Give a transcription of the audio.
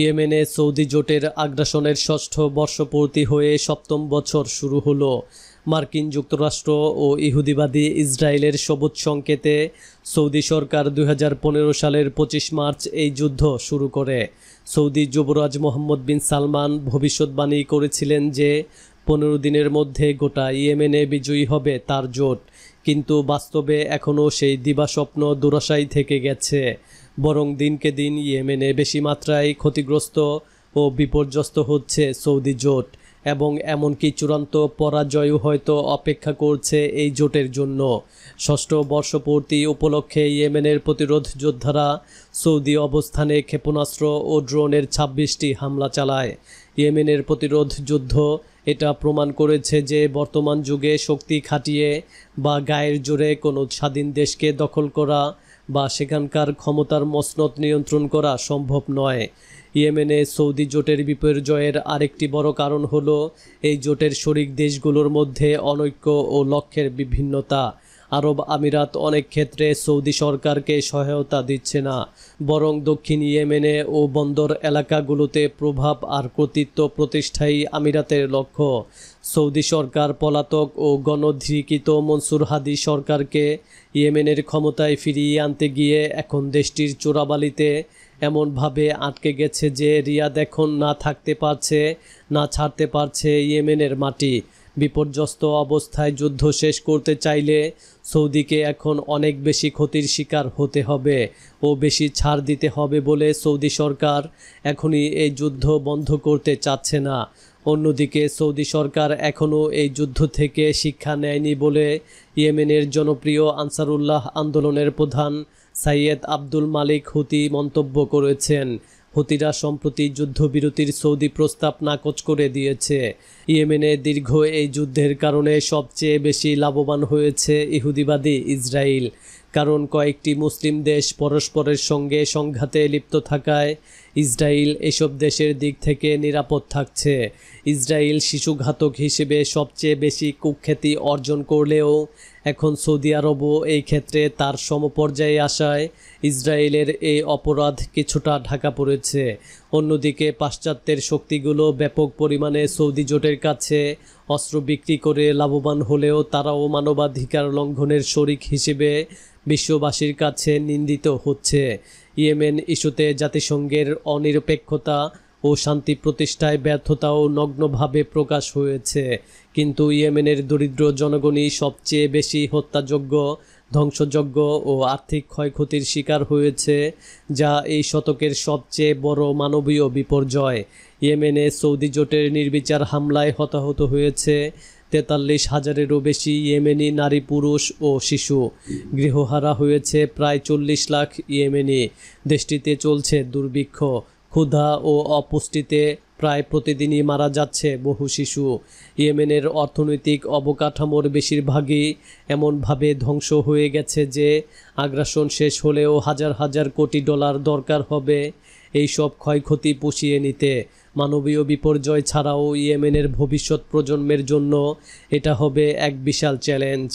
ইয়েমেনে সৌদি জোটের আগ্রাসনের ষষ্ঠ বর্ষপূর্তি হয়ে সপ্তম বছর শুরু হলো মার্কিন যুক্তরাষ্ট্র ও ইহুদিবাদী ইসরায়েলের সবুজ সংকেতে সৌদি সরকার দুই সালের ২৫ মার্চ এই যুদ্ধ শুরু করে সৌদি যুবরাজ মোহাম্মদ বিন সালমান ভবিষ্যৎবাণী করেছিলেন যে পনেরো দিনের মধ্যে গোটা ইয়েমেনে বিজয়ী হবে তার জোট কিন্তু বাস্তবে এখনও সেই দিবাস্বপ্ন দুরাশাই থেকে গেছে বরং দিনকে দিন ইয়েমেনে বেশি মাত্রায় ক্ষতিগ্রস্ত ও বিপর্যস্ত হচ্ছে সৌদি জোট এবং এমনকি চূড়ান্ত পরাজয়ও হয়তো অপেক্ষা করছে এই জোটের জন্য ষষ্ঠ বর্ষপূর্তি উপলক্ষে ইয়েমেনের প্রতিরোধ যোদ্ধারা সৌদি অবস্থানে ক্ষেপণাস্ত্র ও ড্রোনের ছাব্বিশটি হামলা চালায় ইয়েমেনের প্রতিরোধ যুদ্ধ এটা প্রমাণ করেছে যে বর্তমান যুগে শক্তি খাটিয়ে বা গায়ের জোরে কোনো স্বাধীন দেশকে দখল করা বা সেখানকার ক্ষমতার মসনদ নিয়ন্ত্রণ করা সম্ভব নয় ইয়েমেনে সৌদি জোটের বিপর্যয়ের আরেকটি বড় কারণ হল এই জোটের শরিক দেশগুলোর মধ্যে অনৈক্য ও লক্ষ্যের বিভিন্নতা আরব আমিরাত অনেক ক্ষেত্রে সৌদি সরকারকে সহায়তা দিচ্ছে না বরং দক্ষিণ ইয়েমেনে ও বন্দর এলাকাগুলোতে প্রভাব আর কর্তৃত্ব প্রতিষ্ঠাই আমিরাতের লক্ষ্য সৌদি সরকার পলাতক ও গণধিকৃত মনসুর হাদি সরকারকে ইয়েমেনের ক্ষমতায় ফিরিয়ে আনতে গিয়ে এখন দেশটির চোরাবালিতে এমনভাবে আটকে গেছে যে রিয়াদ এখন না থাকতে পারছে না ছাড়তে পারছে ইয়েমেনের মাটি বিপর্যস্ত অবস্থায় যুদ্ধ শেষ করতে চাইলে সৌদিকে এখন অনেক বেশি ক্ষতির শিকার হতে হবে ও বেশি ছাড় দিতে হবে বলে সৌদি সরকার এখনই এই যুদ্ধ বন্ধ করতে চাচ্ছে না অন্যদিকে সৌদি সরকার এখনও এই যুদ্ধ থেকে শিক্ষা নেয়নি বলে ইয়েমেনের জনপ্রিয় আনসারুল্লাহ আন্দোলনের প্রধান সাইয়েদ আব্দুল মালিক হুতি মন্তব্য করেছেন হুতিরা সম্প্রতি যুদ্ধবিরতির সৌদি প্রস্তাব নাকচ করে দিয়েছে ইয়েমেনে দীর্ঘ এই যুদ্ধের কারণে সবচেয়ে বেশি লাভবান হয়েছে ইহুদিবাদী ইসরায়েল কারণ কয়েকটি মুসলিম দেশ পরস্পরের সঙ্গে সংঘাতে লিপ্ত থাকায় ইসরায়েল এসব দেশের দিক থেকে নিরাপদ থাকছে ইসরায়েল শিশুঘাতক হিসেবে সবচেয়ে বেশি কুখ্যাতি অর্জন করলেও এখন সৌদি আরবও এই ক্ষেত্রে তার সমপর্যায়ে আসায় ইসরায়েলের এই অপরাধ কিছুটা ঢাকা পড়েছে অন্যদিকে পাশ্চাত্যের শক্তিগুলো ব্যাপক পরিমাণে সৌদি জোটের কাছে অস্ত্র বিক্রি করে লাভবান হলেও তারাও মানবাধিকার লঙ্ঘনের শরিক হিসেবে বিশ্ববাসীর কাছে নিন্দিত হচ্ছে ইয়েমেন ইস্যুতে জাতিসংঘের অনিরপেক্ষতা ও শান্তি প্রতিষ্ঠায় ব্যর্থতাও নগ্নভাবে প্রকাশ হয়েছে কিন্তু ইয়েমেনের দরিদ্র জনগণই সবচেয়ে বেশি হত্যাযোগ্য ধ্বংসযজ্ঞ ও আর্থিক ক্ষয়ক্ষতির শিকার হয়েছে যা এই শতকের সবচেয়ে বড় মানবীয় বিপর্যয় ইয়েমেনে সৌদি জোটের নির্বিচার হামলায় হতাহত হয়েছে তেতাল্লিশ হাজারেরও বেশি ইয়েমেনি নারী পুরুষ ও শিশু গৃহহারা হয়েছে প্রায় চল্লিশ লাখ ইয়েমেনি দেশটিতে চলছে দুর্ভিক্ষ ক্ষুধা ও অপুষ্টিতে প্রায় প্রতিদিনই মারা যাচ্ছে বহু শিশু ইয়েমেনের অর্থনৈতিক অবকাঠামোর বেশিরভাগই এমনভাবে ধ্বংস হয়ে গেছে যে আগ্রাসন শেষ হলেও হাজার হাজার কোটি ডলার দরকার হবে এই সব ক্ষয়ক্ষতি পুষিয়ে নিতে মানবীয় বিপর্যয় ছাড়াও ইয়েমেনের ভবিষ্যৎ প্রজন্মের জন্য এটা হবে এক বিশাল চ্যালেঞ্জ